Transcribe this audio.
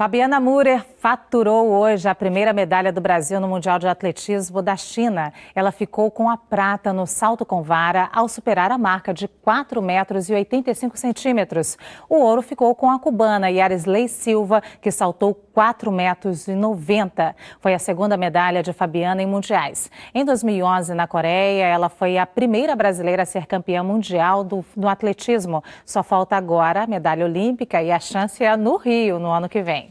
Fabiana Murer faturou hoje a primeira medalha do Brasil no Mundial de Atletismo da China. Ela ficou com a prata no salto com vara ao superar a marca de 4 metros e 85 centímetros. O ouro ficou com a cubana Yarisley Silva, que saltou 4 metros e 90. Foi a segunda medalha de Fabiana em mundiais. Em 2011, na Coreia, ela foi a primeira brasileira a ser campeã mundial do, do atletismo. Só falta agora a medalha olímpica e a chance é no Rio no ano que vem.